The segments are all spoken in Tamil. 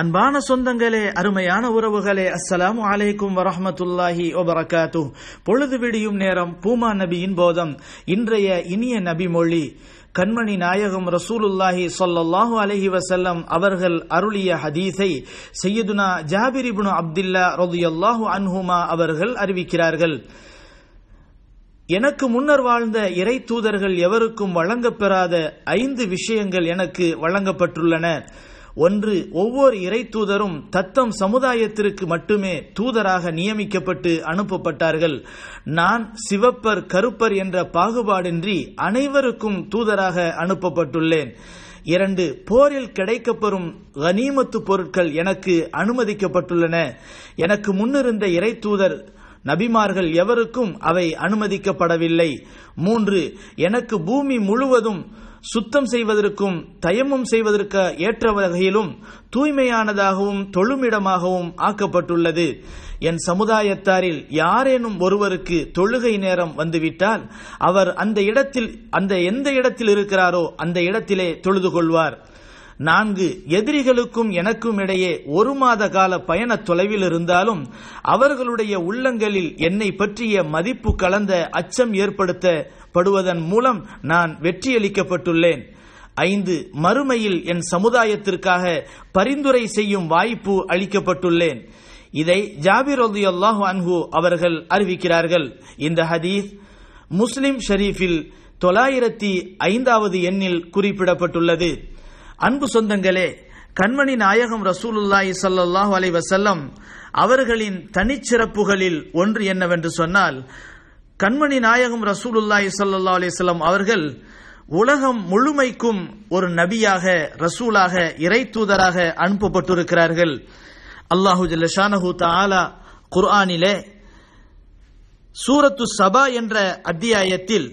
அன்பான சொந்தங்களே அருமையான உறவுகளே அஸ்ஸலாம் அலைக்கும் வரமத்துல்லாஹி ஒபரகாத்து பொழுது விடியும் நேரம் பூமா நபியின் போதம் இன்றைய இனிய நபி மொழி கண்மணி நாயகம் ரசூலுல்லாஹி சொல்லல்லாஹு அலஹி வசல்லம் அவர்கள் அருளிய ஹதீஸை செய்யதுனா ஜாபிரிபுனு அப்துல்லா ரொதுயல்லாஹு அன்ஹுமா அவர்கள் அறிவிக்கிறார்கள் எனக்கு முன்னர் வாழ்ந்த இறை தூதர்கள் எவருக்கும் வழங்கப்பெறாத ஐந்து விஷயங்கள் எனக்கு வழங்கப்பட்டுள்ளன ஒன்று ஒவ்வொரு இறை தூதரும் தத்தம் சமுதாயத்திற்கு மட்டுமே தூதராக நியமிக்கப்பட்டு அனுப்பப்பட்டார்கள் நான் சிவப்பர் கருப்பர் என்ற பாகுபாடின்றி அனைவருக்கும் தூதராக அனுப்பப்பட்டுள்ளேன் இரண்டு போரில் கிடைக்கப்பெறும் கனீமத்து பொருட்கள் எனக்கு அனுமதிக்கப்பட்டுள்ளன எனக்கு முன்னிருந்த இறை தூதர் நபிமார்கள் எவருக்கும் அவை அனுமதிக்கப்படவில்லை மூன்று எனக்கு பூமி முழுவதும் சுத்தம் செய்வதற்கும் தயமும் செய்வதற்கு ஏற்ற வகையிலும் தூய்மையானதாகவும் தொழுமிடமாகவும் ஆக்கப்பட்டுள்ளது என் சமுதாயத்தாரில் யாரேனும் ஒருவருக்கு தொழுகை நேரம் வந்துவிட்டால் அவர் அந்த இடத்தில் அந்த எந்த இடத்தில் இருக்கிறாரோ அந்த இடத்திலே தொழுது கொள்வார் நான்கு எதிரிகளுக்கும் எனக்கும் இடையே ஒரு மாத கால பயண தொலைவில் இருந்தாலும் அவர்களுடைய உள்ளங்களில் என்னை பற்றிய மதிப்பு கலந்த அச்சம் ஏற்படுத்தப்படுவதன் மூலம் நான் வெற்றியளிக்கப்பட்டுள்ளேன் ஐந்து மறுமையில் என் சமுதாயத்திற்காக பரிந்துரை செய்யும் வாய்ப்பு அளிக்கப்பட்டுள்ளேன் இதை ஜாபிர் அல்லாஹு அன்ஹு அவர்கள் அறிவிக்கிறார்கள் இந்த ஹதீஸ் முஸ்லிம் ஷரீஃபில் தொள்ளாயிரத்தி ஐந்தாவது எண்ணில் குறிப்பிடப்பட்டுள்ளது அன்பு சொந்தங்களே கண்மணி நாயகம் ரசூலுல்லாஹி சல்லாஹூ அலை வசல்லம் அவர்களின் தனிச்சிறப்புகளில் ஒன்று என்னவென்று சொன்னால் கண்மணி நாயகம் ரசூலுல்லாஹி சல்லா அலிஸ்லாம் அவர்கள் உலகம் முழுமைக்கும் ஒரு நபியாக ரசூலாக இறை தூதராக அனுப்பப்பட்டிருக்கிறார்கள் அல்லாஹு ஜல்லஷானஹு தாலா குர்ஆனிலே சூரத்து சபா என்ற அத்தியாயத்தில்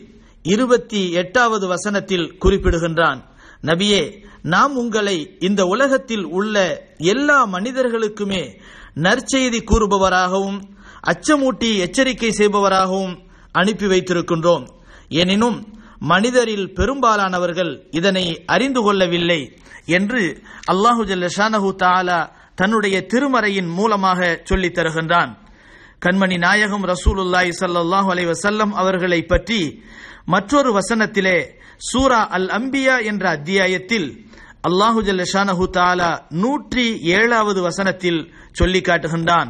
இருபத்தி எட்டாவது வசனத்தில் குறிப்பிடுகின்றான் நபியே நாம் உங்களை இந்த உலகத்தில் உள்ள எல்லா மனிதர்களுக்குமே நற்செய்தி கூறுபவராகவும் அச்சமூட்டி எச்சரிக்கை செய்பவராகவும் அனுப்பி வைத்திருக்கின்றோம் எனினும் மனிதரில் பெரும்பாலானவர்கள் இதனை அறிந்து கொள்ளவில்லை என்று அல்லாஹு ஜல்லஷானஹு தாலா தன்னுடைய திருமறையின் மூலமாக சொல்லித் தருகின்றான் கண்மணி நாயகம் ரசூலுல்லாய் சல்லாஹூ அலைவசல்லம் அவர்களை பற்றி மற்றொரு வசனத்திலே சூரா அல் அம்பியா என்ற அத்தியாயத்தில் அல்லாஹு ஜல்லஷானஹு தாலா நூற்றி ஏழாவது வசனத்தில் சொல்லி காட்டுகின்றான்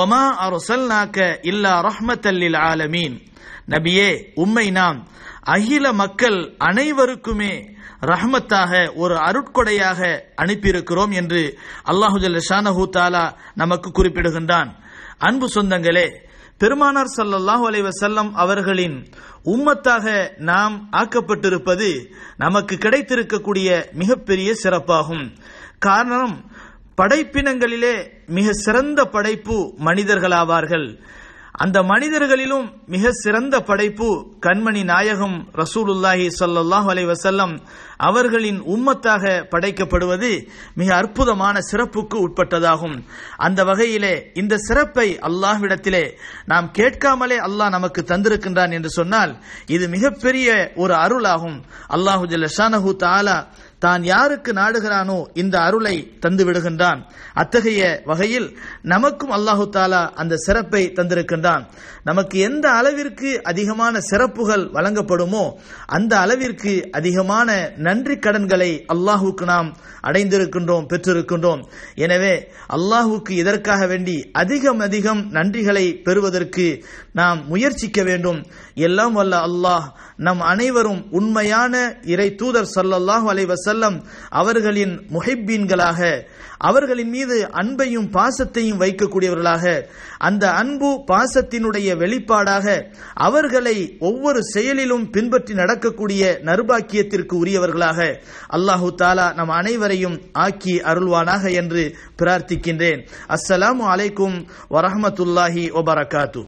ஒமா அருசல்நாக்க இல்லா ரஹ்மத்தல்லில் ஆலமீன் நபியே உம்மை நாம் அகில மக்கள் அனைவருக்குமே ரஹமத்தாக ஒரு அருட்கொடையாக அனுப்பியிருக்கிறோம் என்று அல்லாஹு ஜல்லஷானஹு தாலா நமக்கு குறிப்பிடுகின்றான் அன்பு சொந்தங்களே பெருமானார் அலைவ செல்லம் அவர்களின் உம்மத்தாக நாம் ஆக்கப்பட்டிருப்பது நமக்கு கிடைத்திருக்கக்கூடிய மிகப்பெரிய சிறப்பாகும் காரணம் படைப்பினங்களிலே மிக சிறந்த படைப்பு மனிதர்களாவார்கள் அந்த மனிதர்களிலும் மிக சிறந்த படைப்பு கண்மணி நாயகம் ரசூலுல்லாஹி சல்லாஹூ அலை வசல்லம் அவர்களின் உம்மத்தாக படைக்கப்படுவது மிக அற்புதமான சிறப்புக்கு உட்பட்டதாகும் அந்த வகையிலே இந்த சிறப்பை அல்லாஹ்விடத்திலே நாம் கேட்காமலே அல்லாஹ் நமக்கு தந்திருக்கின்றான் என்று சொன்னால் இது மிகப்பெரிய ஒரு அருளாகும் அல்லாஹு ஜல்லஷானஹூ தாலா தான் யாருக்கு நாடுகிறானோ இந்த அருளை தந்து விடுகின்றான் அத்தகைய வகையில் நமக்கும் அல்லாஹு தாலா அந்த சிறப்பை தந்திருக்கின்றான் நமக்கு எந்த அளவிற்கு அதிகமான சிறப்புகள் வழங்கப்படுமோ அந்த அளவிற்கு அதிகமான நன்றி கடன்களை அல்லாஹுக்கு நாம் அடைந்திருக்கின்றோம் பெற்றிருக்கின்றோம் எனவே அல்லாஹுக்கு இதற்காக வேண்டி அதிகம் அதிகம் நன்றிகளை பெறுவதற்கு நாம் முயற்சிக்க வேண்டும் எல்லாம் வல்ல அல்லாஹ் நம் அனைவரும் உண்மையான இறை தூதர் சல்லாஹூ அலைவசம் வசல்லம் அவர்களின் முஹிப்பீன்களாக அவர்களின் மீது அன்பையும் பாசத்தையும் வைக்கக்கூடியவர்களாக அந்த அன்பு பாசத்தினுடைய வெளிப்பாடாக அவர்களை ஒவ்வொரு செயலிலும் பின்பற்றி நடக்கக்கூடிய நர்பாக்கியத்திற்கு உரியவர்களாக அல்லாஹு தாலா நம் அனைவரையும் ஆக்கி அருள்வானாக என்று பிரார்த்திக்கின்றேன் அஸ்ஸலாமு அலைக்கும் வரஹமத்துல்லாஹி ஒபரகாத்து